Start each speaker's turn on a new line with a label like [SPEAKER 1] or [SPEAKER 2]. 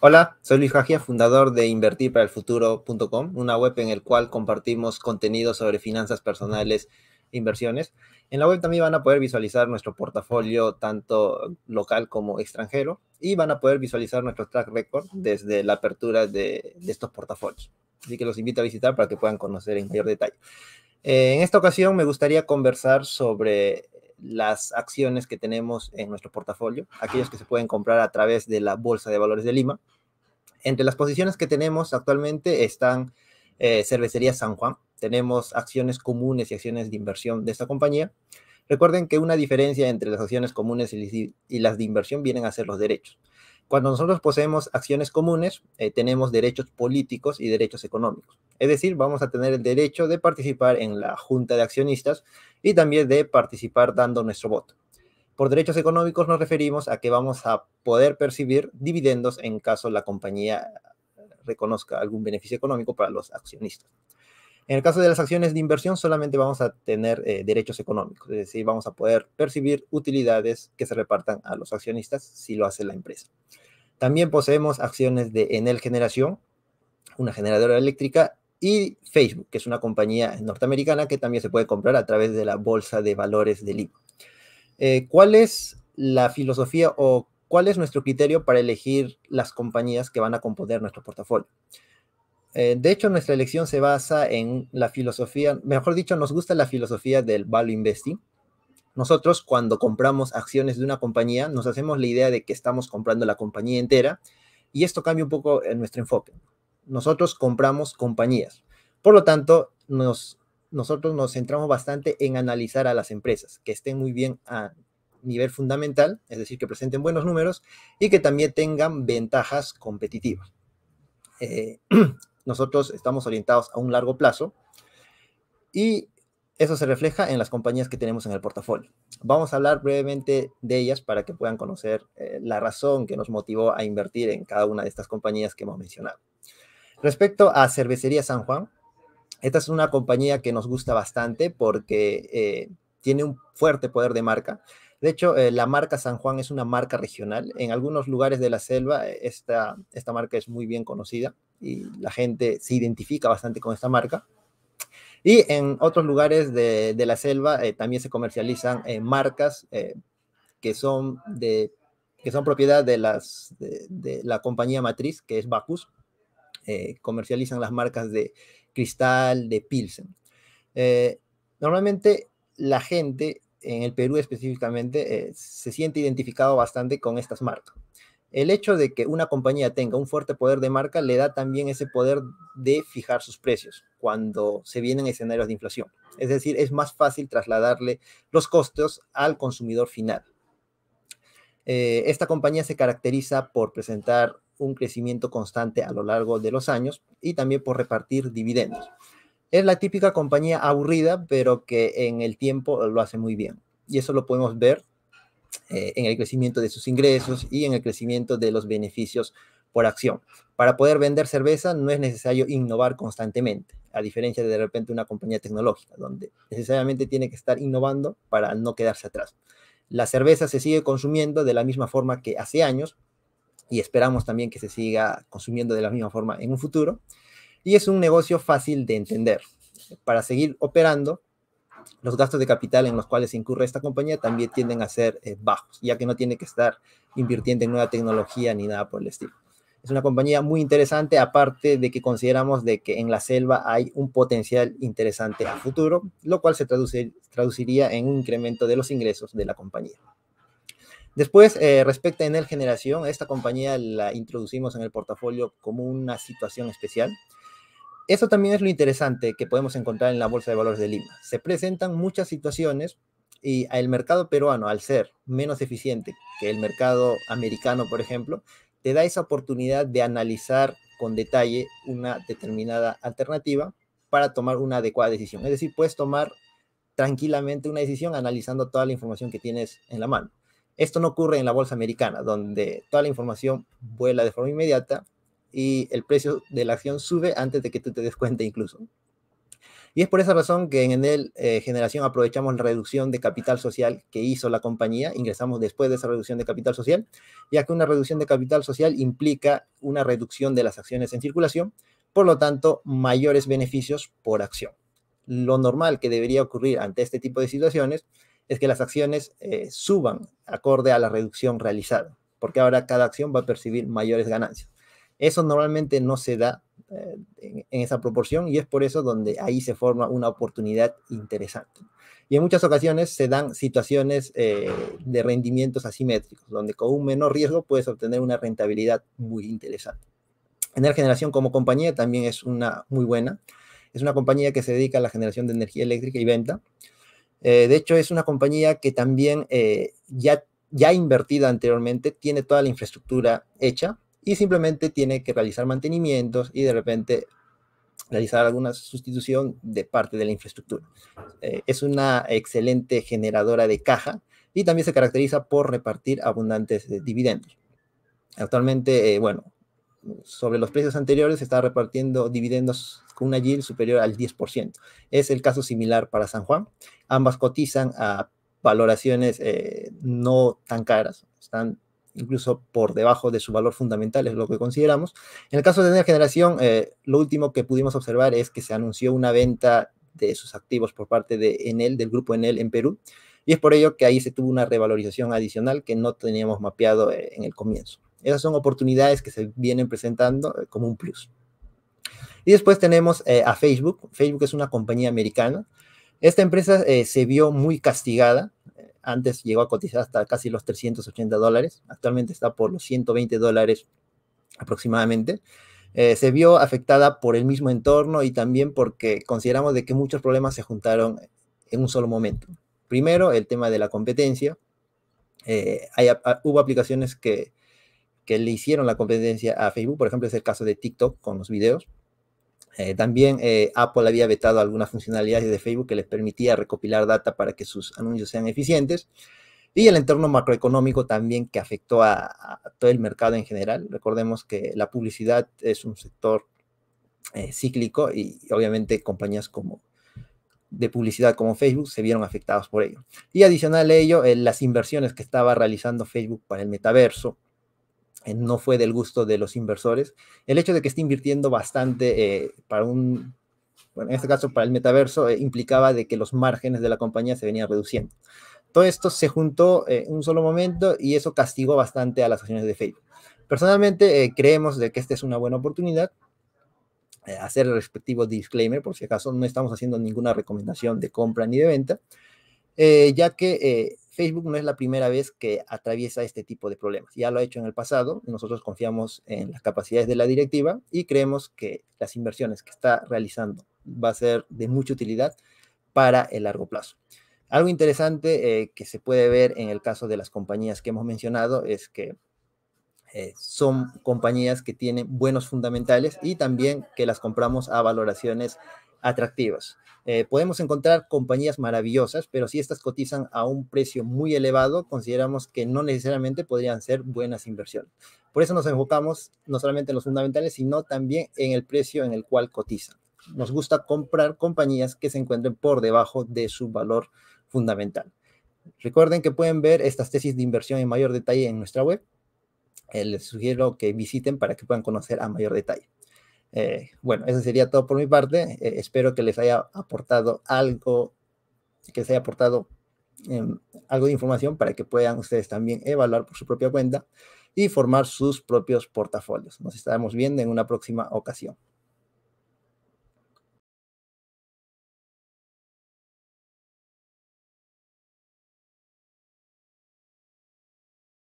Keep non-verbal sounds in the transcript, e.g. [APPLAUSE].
[SPEAKER 1] Hola, soy Luis Jagia, fundador de invertirparaelfuturo.com, una web en la cual compartimos contenido sobre finanzas personales e inversiones. En la web también van a poder visualizar nuestro portafolio tanto local como extranjero y van a poder visualizar nuestro track record desde la apertura de, estos portafolios. Así que los invito a visitar para que puedan conocer en mayor detalle. Eh, en esta ocasión me gustaría conversar sobre las acciones que tenemos en nuestro portafolio, aquellas que se pueden comprar a través de la Bolsa de Valores de Lima. Entre las posiciones que tenemos actualmente están eh, Cervecería San Juan, tenemos acciones comunes y acciones de inversión de esta compañía. Recuerden que una diferencia entre las acciones comunes y las de inversión vienen a ser los derechos. Cuando nosotros poseemos acciones comunes, eh, tenemos derechos políticos y derechos económicos. Es decir, vamos a tener el derecho de participar en la junta de accionistas y también de participar dando nuestro voto. Por derechos económicos nos referimos a que vamos a poder percibir dividendos en caso la compañía reconozca algún beneficio económico para los accionistas. En el caso de las acciones de inversión, solamente vamos a tener eh, derechos económicos, es decir, vamos a poder percibir utilidades que se repartan a los accionistas si lo hace la empresa. También poseemos acciones de Enel Generación, una generadora eléctrica, y Facebook, que es una compañía norteamericana que también se puede comprar a través de la bolsa de valores de Lima. Eh, ¿Cuál es la filosofía o cuál es nuestro criterio para elegir las compañías que van a componer nuestro portafolio? Eh, de hecho, nuestra elección se basa en la filosofía, mejor dicho, nos gusta la filosofía del value investing. Nosotros cuando compramos acciones de una compañía, nos hacemos la idea de que estamos comprando la compañía entera y esto cambia un poco nuestro enfoque. Nosotros compramos compañías. Por lo tanto, nos, nosotros nos centramos bastante en analizar a las empresas, que estén muy bien a nivel fundamental, es decir, que presenten buenos números y que también tengan ventajas competitivas. Eh, [CLEARS THROAT] nosotros estamos orientados a un largo plazo y eso se refleja en las compañías que tenemos en el portafolio. Vamos a hablar brevemente de ellas para que puedan conocer eh, la razón que nos motivó a invertir en cada una de estas compañías que hemos mencionado. Respecto a Cervecería San Juan, esta es una compañía que nos gusta bastante porque eh, tiene un fuerte poder de marca. De hecho, eh, la marca San Juan es una marca regional. En algunos lugares de la selva, esta, esta marca es muy bien conocida y la gente se identifica bastante con esta marca. Y en otros lugares de, la selva eh, también se comercializan eh, marcas eh, que, son de, que son propiedad de, las, de, la compañía matriz, que es Bacus. comercializan las marcas de Cristal, de Pilsen. normalmente la gente, en el Perú específicamente, se siente identificado bastante con estas marcas el hecho de que una compañía tenga un fuerte poder de marca le da también ese poder de fijar sus precios cuando se vienen escenarios de inflación. Es decir, es más fácil trasladarle los costos al consumidor final. Eh, esta compañía se caracteriza por presentar un crecimiento constante a lo largo de los años y también por repartir dividendos. Es la típica compañía aburrida, pero que en el tiempo lo hace muy bien. Y eso lo podemos ver eh, en el crecimiento de sus ingresos y en el crecimiento de los beneficios por acción. Para poder vender cerveza no es necesario innovar constantemente, a diferencia de de repente una compañía tecnológica, donde necesariamente tiene que estar innovando para no quedarse atrás. La cerveza se sigue consumiendo de la misma forma que hace años y esperamos también que se siga consumiendo de la misma forma en un futuro. Y es un negocio fácil de entender. Para seguir operando, los gastos de capital en los cuales incurre esta compañía también tienden a ser eh, bajos, ya que no tiene que estar invirtiendo en nueva tecnología ni nada por el estilo. Es una compañía muy interesante, aparte de que consideramos de que en la selva hay un potencial interesante a futuro, lo cual se traduciría en un incremento de los ingresos de la compañía. Después, eh, respecto a Enel Generación, esta compañía la introducimos en el portafolio como una situación especial, eso también es lo interesante que podemos encontrar en la Bolsa de Valores de Lima. Se presentan muchas situaciones y el mercado peruano, al ser menos eficiente que el mercado americano, por ejemplo, te da esa oportunidad de analizar con detalle una determinada alternativa para tomar una adecuada decisión. Es decir, puedes tomar tranquilamente una decisión analizando toda la información que tienes en la mano. Esto no ocurre en la bolsa americana, donde toda la información vuela de forma inmediata y el precio de la acción sube antes de que tú te des cuenta incluso. Y es por esa razón que en el eh, Generación aprovechamos la reducción de capital social que hizo la compañía, ingresamos después de esa reducción de capital social, ya que una reducción de capital social implica una reducción de las acciones en circulación, por lo tanto, mayores beneficios por acción. Lo normal que debería ocurrir ante este tipo de situaciones es que las acciones eh, suban acorde a la reducción realizada, porque ahora cada acción va a percibir mayores ganancias. Eso normalmente no se da eh, en, esa proporción y es por eso donde ahí se forma una oportunidad interesante. Y en muchas ocasiones se dan situaciones eh, de rendimientos asimétricos, donde con un menor riesgo puedes obtener una rentabilidad muy interesante. Energía Generación como compañía también es una muy buena. Es una compañía que se dedica a la generación de energía eléctrica y venta. Eh, de hecho, es una compañía que también ya, ya invertida anteriormente, tiene toda la infraestructura hecha, y simplemente tiene que realizar mantenimientos y de repente realizar alguna sustitución de parte de la infraestructura. Eh, es una excelente generadora de caja y también se caracteriza por repartir abundantes eh, dividendos. Actualmente, eh, bueno, sobre los precios anteriores está repartiendo dividendos con una yield superior al 10%. Es el caso similar para San Juan. Ambas cotizan a valoraciones no tan caras, están incluso por debajo de su valor fundamental, es lo que consideramos. En el caso de Nueva Generación, eh, lo último que pudimos observar es que se anunció una venta de sus activos por parte de Enel, del grupo Enel en Perú, y es por ello que ahí se tuvo una revalorización adicional que no teníamos mapeado eh, en el comienzo. Esas son oportunidades que se vienen presentando eh, como un plus. Y después tenemos a Facebook. Facebook es una compañía americana. Esta empresa se vio muy castigada antes llegó a cotizar hasta casi los 380 dólares, actualmente está por los 120 dólares aproximadamente. Eh, se vio afectada por el mismo entorno y también porque consideramos de que muchos problemas se juntaron en un solo momento. Primero, el tema de la competencia. Eh, ah, hubo aplicaciones que, que le hicieron la competencia a Facebook, por ejemplo, es el caso de TikTok con los videos. Eh, también eh, Apple había vetado algunas funcionalidades de Facebook que les permitía recopilar data para que sus anuncios sean eficientes. Y el entorno macroeconómico también que afectó a, todo el mercado en general. Recordemos que la publicidad es un sector eh, cíclico y obviamente compañías como de publicidad como Facebook se vieron afectados por ello. Y adicional a ello, las inversiones que estaba realizando Facebook para el metaverso, eh, no fue del gusto de los inversores. El hecho de que esté invirtiendo bastante eh, para un, bueno, en este caso para el metaverso, eh, implicaba de que los márgenes de la compañía se venían reduciendo. Todo esto se juntó en un solo momento y eso castigó bastante a las acciones de Facebook. Personalmente creemos de que esta es una buena oportunidad hacer el respectivo disclaimer por si acaso no estamos haciendo ninguna recomendación de compra ni de venta, ya que Facebook no es la primera vez que atraviesa este tipo de problemas. Ya lo ha hecho en el pasado. Nosotros confiamos en las capacidades de la directiva y creemos que las inversiones que está realizando va a ser de mucha utilidad para el largo plazo. Algo interesante eh, que se puede ver en el caso de las compañías que hemos mencionado es que eh, son compañías que tienen buenos fundamentales y también que las compramos a valoraciones atractivas. Eh, podemos encontrar compañías maravillosas, pero si estas cotizan a un precio muy elevado, consideramos que no necesariamente podrían ser buenas inversiones. Por eso nos enfocamos no solamente en los fundamentales, sino también en el precio en el cual cotizan. Nos gusta comprar compañías que se encuentren por debajo de su valor fundamental. Recuerden que pueden ver estas tesis de inversión en mayor detalle en nuestra web eh, les sugiero que visiten para que puedan conocer a mayor detalle. Eh, bueno, eso sería todo por mi parte. Eh, espero que les haya aportado algo, que les haya aportado em, algo de información para que puedan ustedes también evaluar por su propia cuenta y formar sus propios portafolios. Nos estaremos viendo en una próxima ocasión.